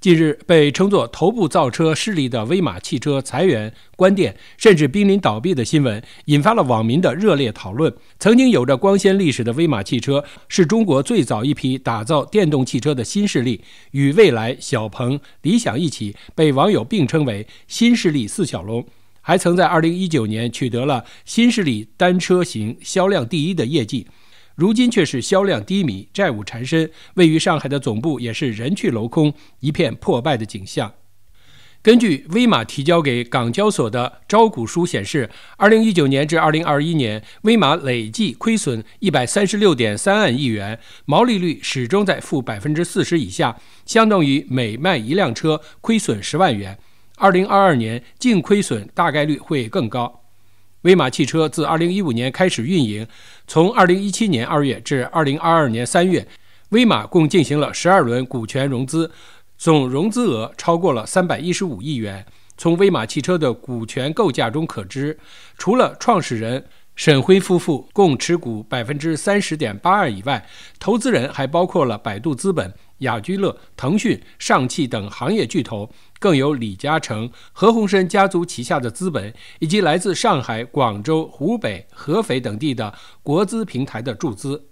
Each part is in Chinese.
近日，被称作“头部造车势力”的威马汽车裁员、关店，甚至濒临倒闭的新闻，引发了网民的热烈讨论。曾经有着光鲜历史的威马汽车，是中国最早一批打造电动汽车的新势力，与蔚来、小鹏、理想一起被网友并称为“新势力四小龙”，还曾在2019年取得了新势力单车型销量第一的业绩。如今却是销量低迷，债务缠身，位于上海的总部也是人去楼空，一片破败的景象。根据威马提交给港交所的招股书显示，2019年至2021年，威马累计亏损136.3亿元，毛利率始终在负40%以下，相当于每卖一辆车亏损十万元。2022年净亏损大概率会更高。威马汽车自2015年开始运营，从2017年2月至2022年3月，威马共进行了12轮股权融资，总融资额超过了315亿元。从威马汽车的股权构架中可知，除了创始人。沈辉夫妇共持股百分之三十点八二以外，投资人还包括了百度资本、雅居乐、腾讯、上汽等行业巨头，更有李嘉诚、何鸿燊家族旗下的资本，以及来自上海、广州、湖北、合肥等地的国资平台的注资。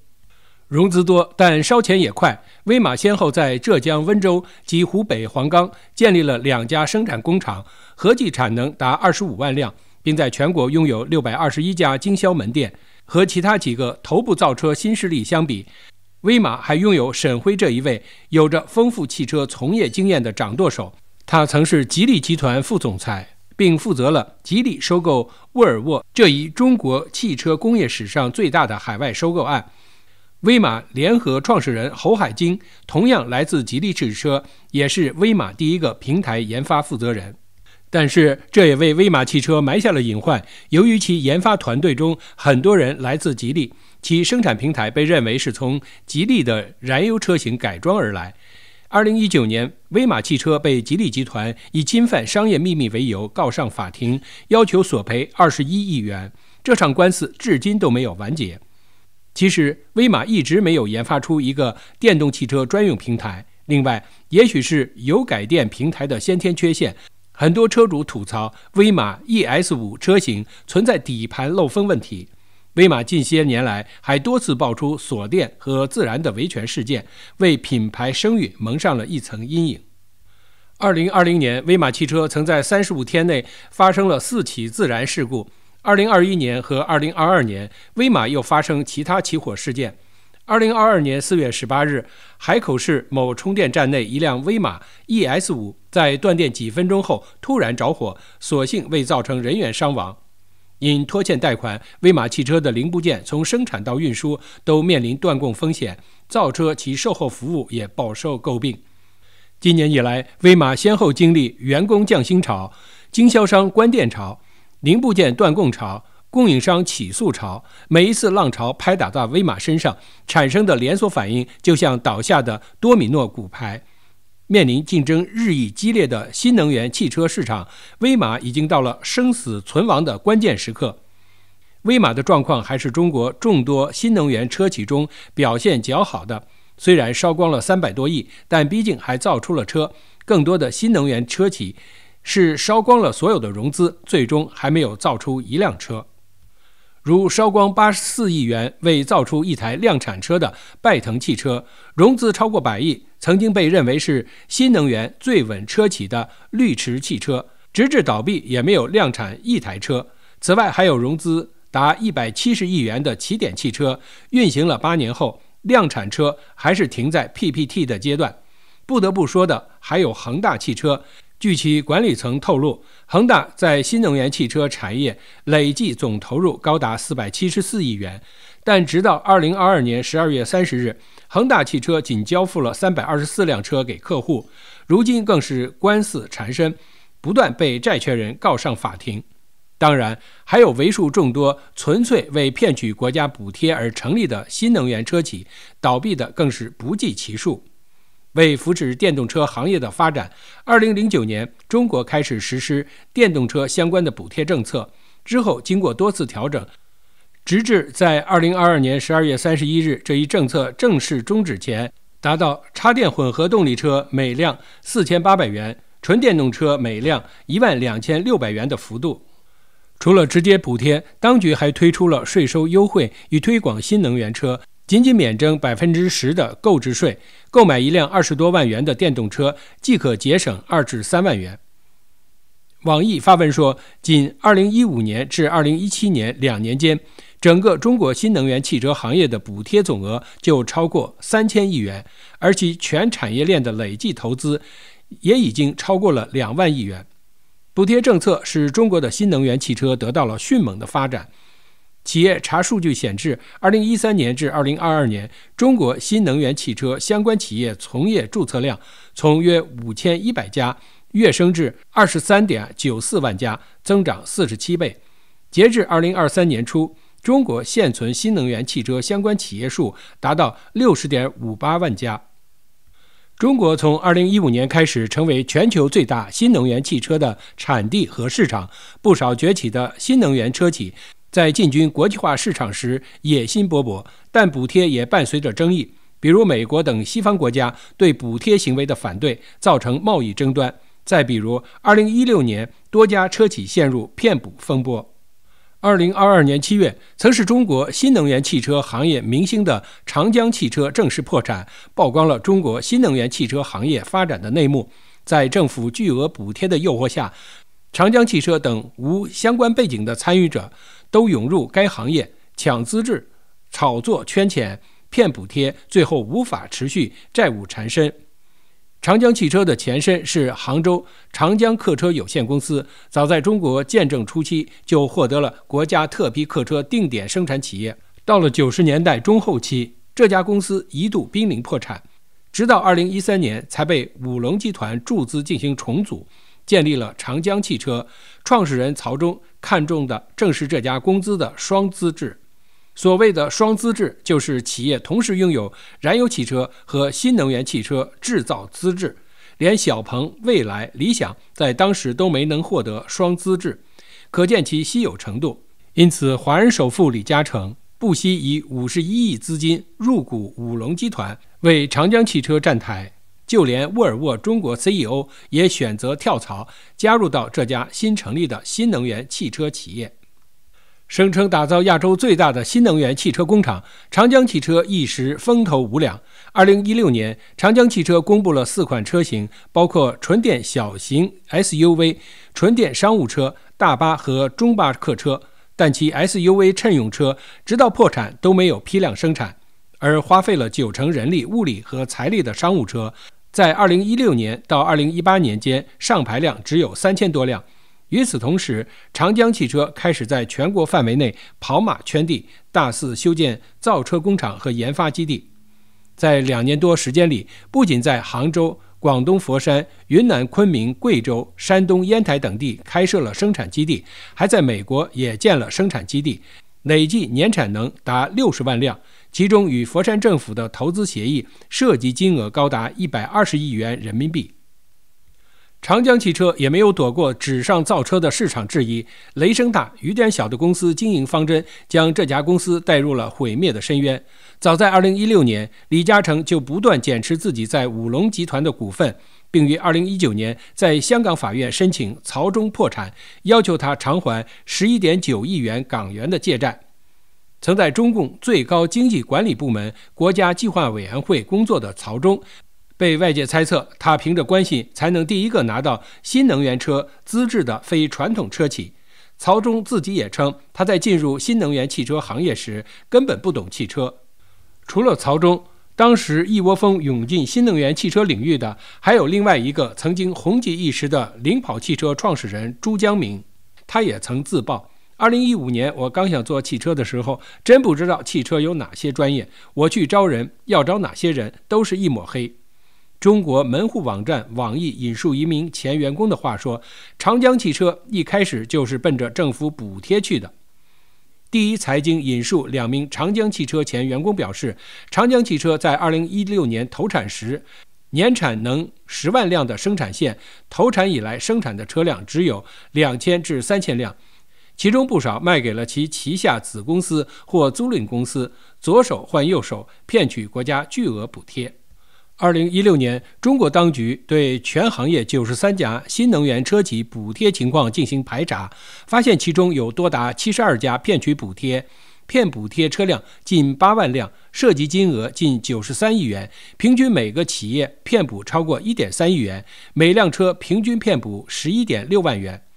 融资多，但烧钱也快。威马先后在浙江温州及湖北黄冈建立了两家生产工厂，合计产能达二十五万辆。并在全国拥有六百二十一家经销门店。和其他几个头部造车新势力相比，威马还拥有沈辉这一位有着丰富汽车从业经验的掌舵手。他曾是吉利集团副总裁，并负责了吉利收购沃尔沃这一中国汽车工业史上最大的海外收购案。威马联合创始人侯海晶同样来自吉利汽车，也是威马第一个平台研发负责人。但是，这也为威马汽车埋下了隐患。由于其研发团队中很多人来自吉利，其生产平台被认为是从吉利的燃油车型改装而来。二零一九年，威马汽车被吉利集团以侵犯商业秘密为由告上法庭，要求索赔二十一亿元。这场官司至今都没有完结。其实，威马一直没有研发出一个电动汽车专用平台。另外，也许是油改电平台的先天缺陷。很多车主吐槽威马 ES 五车型存在底盘漏风问题。威马近些年来还多次爆出锁电和自燃的维权事件，为品牌声誉蒙上了一层阴影。二零二零年，威马汽车曾在三十五天内发生了四起自燃事故。二零二一年和二零二二年，威马又发生其他起火事件。二零二二年四月十八日，海口市某充电站内，一辆威马 ES 五在断电几分钟后突然着火，所幸未造成人员伤亡。因拖欠贷款，威马汽车的零部件从生产到运输都面临断供风险，造车及售后服务也饱受诟病。今年以来，威马先后经历员工降薪潮、经销商关店潮、零部件断供潮。供应商起诉潮，每一次浪潮拍打在威马身上产生的连锁反应，就像倒下的多米诺骨牌。面临竞争日益激烈的新能源汽车市场，威马已经到了生死存亡的关键时刻。威马的状况还是中国众多新能源车企中表现较好的，虽然烧光了三百多亿，但毕竟还造出了车。更多的新能源车企是烧光了所有的融资，最终还没有造出一辆车。如烧光八十四亿元，未造出一台量产车的拜腾汽车，融资超过百亿，曾经被认为是新能源最稳车企的绿驰汽车，直至倒闭也没有量产一台车。此外，还有融资达一百七十亿元的起点汽车，运行了八年后，量产车还是停在 PPT 的阶段。不得不说的还有恒大汽车。据其管理层透露，恒大在新能源汽车产业累计总投入高达四百七十四亿元，但直到二零二二年十二月三十日，恒大汽车仅交付了三百二十四辆车给客户。如今更是官司缠身，不断被债权人告上法庭。当然，还有为数众多纯粹为骗取国家补贴而成立的新能源车企，倒闭的更是不计其数。为扶持电动车行业的发展，二零零九年，中国开始实施电动车相关的补贴政策。之后，经过多次调整，直至在二零二二年十二月三十一日，这一政策正式终止前，达到插电混合动力车每辆四千八百元、纯电动车每辆一万两千六百元的幅度。除了直接补贴，当局还推出了税收优惠与推广新能源车。仅仅免征百分之十的购置税，购买一辆二十多万元的电动车即可节省二至三万元。网易发文说，仅二零一五年至二零一七年两年间，整个中国新能源汽车行业的补贴总额就超过三千亿元，而其全产业链的累计投资也已经超过了两万亿元。补贴政策使中国的新能源汽车得到了迅猛的发展。企业查数据显示，二零一三年至二零二二年，中国新能源汽车相关企业从业注册量从约五千一百家跃升至二十三点九四万家，增长四十七倍。截至二零二三年初，中国现存新能源汽车相关企业数达到六十点五八万家。中国从二零一五年开始成为全球最大新能源汽车的产地和市场，不少崛起的新能源车企。在进军国际化市场时野心勃勃，但补贴也伴随着争议。比如美国等西方国家对补贴行为的反对，造成贸易争端；再比如，2016年多家车企陷入骗补风波。2022年7月，曾是中国新能源汽车行业明星的长江汽车正式破产，曝光了中国新能源汽车行业发展的内幕。在政府巨额补贴的诱惑下，长江汽车等无相关背景的参与者都涌入该行业抢资质、炒作圈钱、骗补贴，最后无法持续，债务缠身。长江汽车的前身是杭州长江客车有限公司，早在中国见证初期就获得了国家特批客车定点生产企业。到了九十年代中后期，这家公司一度濒临破产，直到二零一三年才被五龙集团注资进行重组。建立了长江汽车，创始人曹忠看中的正是这家公司的双资质。所谓的双资质，就是企业同时拥有燃油汽车和新能源汽车制造资质。连小鹏、蔚来、理想在当时都没能获得双资质，可见其稀有程度。因此，华人首富李嘉诚不惜以五十一亿资金入股五龙集团，为长江汽车站台。就连沃尔沃中国 CEO 也选择跳槽，加入到这家新成立的新能源汽车企业，声称打造亚洲最大的新能源汽车工厂。长江汽车一时风头无两。二零一六年，长江汽车公布了四款车型，包括纯电小型 SUV、纯电商务车、大巴和中巴客车，但其 SUV 乘用车直到破产都没有批量生产，而花费了九成人力、物力和财力的商务车。在二零一六年到二零一八年间，上牌量只有三千多辆。与此同时，长江汽车开始在全国范围内跑马圈地，大肆修建造车工厂和研发基地。在两年多时间里，不仅在杭州、广东佛山、云南昆明、贵州、山东烟台等地开设了生产基地，还在美国也建了生产基地，累计年产能达六十万辆。其中与佛山政府的投资协议涉及金额高达一百二十亿元人民币。长江汽车也没有躲过纸上造车的市场质疑，雷声大雨点小的公司经营方针将这家公司带入了毁灭的深渊。早在二零一六年，李嘉诚就不断减持自己在五龙集团的股份，并于二零一九年在香港法院申请曹中破产，要求他偿还十一点九亿元港元的借债。曾在中共最高经济管理部门国家计划委员会工作的曹忠，被外界猜测他凭着关系才能第一个拿到新能源车资质的非传统车企。曹忠自己也称，他在进入新能源汽车行业时根本不懂汽车。除了曹忠，当时一窝蜂涌进新能源汽车领域的还有另外一个曾经红极一时的领跑汽车创始人朱江明，他也曾自曝。二零一五年，我刚想做汽车的时候，真不知道汽车有哪些专业。我去招人，要招哪些人，都是一抹黑。中国门户网站网易引述一名前员工的话说：“长江汽车一开始就是奔着政府补贴去的。”第一财经引述两名长江汽车前员工表示：“长江汽车在二零一六年投产时，年产能十万辆的生产线投产以来，生产的车辆只有两千至三千辆。”其中不少卖给了其旗下子公司或租赁公司，左手换右手，骗取国家巨额补贴。二零一六年，中国当局对全行业九十三家新能源车企补贴情况进行排查，发现其中有多达七十二家骗取补贴，骗补贴车辆近八万辆，涉及金额近九十三亿元，平均每个企业骗补超过一点三亿元，每辆车平均骗补十一点六万元。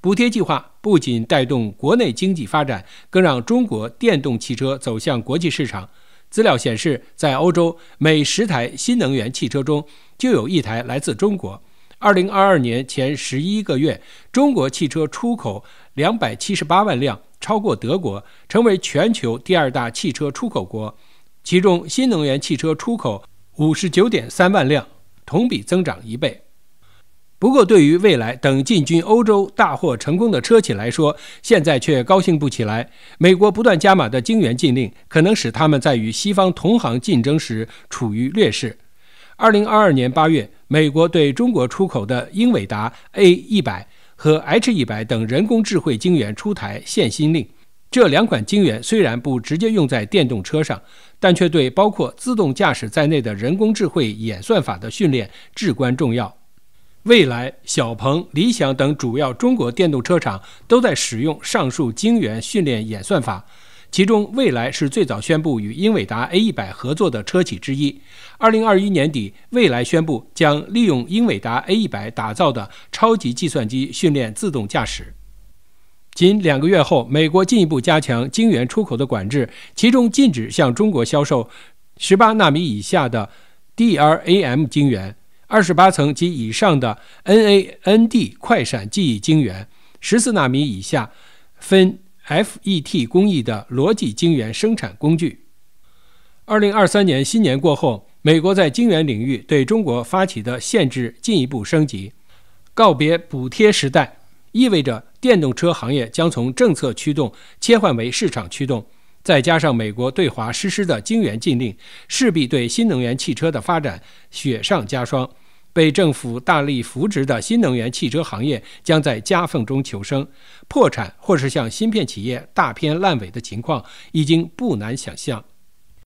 补贴计划不仅带动国内经济发展，更让中国电动汽车走向国际市场。资料显示，在欧洲，每十台新能源汽车中就有一台来自中国。二零二二年前十一个月，中国汽车出口两百七十八万辆，超过德国，成为全球第二大汽车出口国。其中，新能源汽车出口五十九点三万辆，同比增长一倍。不过，对于未来等进军欧洲大获成功的车企来说，现在却高兴不起来。美国不断加码的晶圆禁令，可能使他们在与西方同行竞争时处于劣势。二零二二年八月，美国对中国出口的英伟达 A 一百和 H 一百等人工智慧晶圆出台限新令。这两款晶圆虽然不直接用在电动车上，但却对包括自动驾驶在内的人工智慧演算法的训练至关重要。蔚来、小鹏、理想等主要中国电动车厂都在使用上述晶圆训练演算法，其中蔚来是最早宣布与英伟达 A100 合作的车企之一。二零二一年底，蔚来宣布将利用英伟达 A100 打造的超级计算机训练自动驾驶。仅两个月后，美国进一步加强晶圆出口的管制，其中禁止向中国销售十八纳米以下的 DRAM 晶圆。二十八层及以上的 NAND 快闪记忆晶圆，十四纳米以下分 FET 工艺的逻辑晶圆生产工具。二零二三年新年过后，美国在晶圆领域对中国发起的限制进一步升级。告别补贴时代，意味着电动车行业将从政策驱动切换为市场驱动。再加上美国对华实施的晶圆禁令，势必对新能源汽车的发展雪上加霜。被政府大力扶持的新能源汽车行业将在夹缝中求生，破产或是像芯片企业大片烂尾的情况已经不难想象。